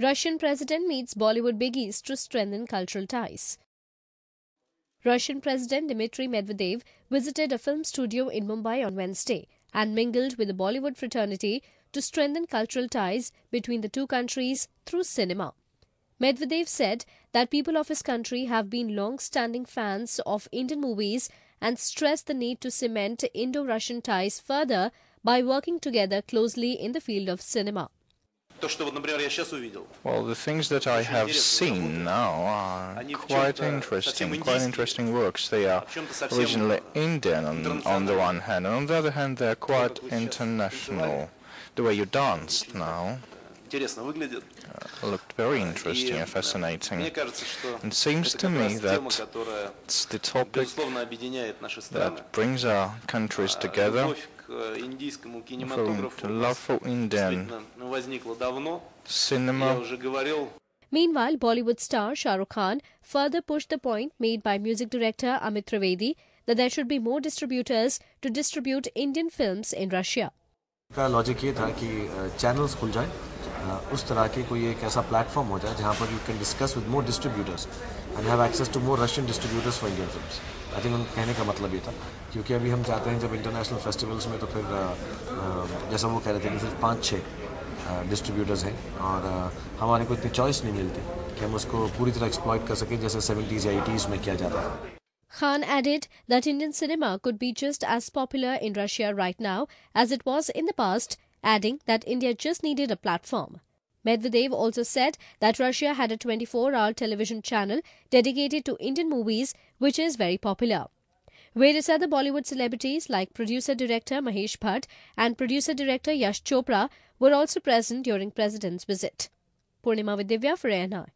Russian president meets Bollywood biggies to strengthen cultural ties. Russian President Dmitry Medvedev visited a film studio in Mumbai on Wednesday and mingled with the Bollywood fraternity to strengthen cultural ties between the two countries through cinema. Medvedev said that people of his country have been long standing fans of Indian movies and stressed the need to cement Indo Russian ties further by working together closely in the field of cinema. Well, the things that I have seen now are quite interesting, quite interesting works. They are originally Indian on, on the one hand, and on the other hand, they are quite international. The way you danced now uh, Looked very interesting and fascinating. It seems to me that it's the topic That brings our countries together. Любовь э, Love for Indian возникло давно. Cinema. Я уже говорил. Meanwhile, Bollywood star Shah Rukh Khan further pushed the point made by music director Amit Trivedi that there should be more distributors to distribute Indian films in Russia. का logic ये था कि channels खुल जाएं उस तरह की कोई एक ऐसा प्लेटफॉर्म हो जाए जहाँ पर you can discuss with more distributors and have access to more Russian distributors for Indian films I think उनका कहने का मतलब ये था क्योंकि अभी हम चाहते हैं जब इंटरनेशनल फेस्टिवल्स में तो फिर जैसा वो कह रहे थे कि सिर्फ पाँच छः डिस्ट्रीब्यूटर्स हैं और हमारे को इतनी चॉइस नहीं मिलती कि हम उसको पूरी तरह एक्सप्लॉयट कर सकें जैसे सेवेंटीज़ या एटीज़ में किया जाता है Khan added that Indian cinema could be just as popular in Russia right now as it was in the past, adding that India just needed a platform. Medvedev also said that Russia had a 24 hour television channel dedicated to Indian movies, which is very popular. Various other Bollywood celebrities like producer director Mahesh Bhatt and producer director Yash Chopra were also present during President's visit. Purnima Vidivya for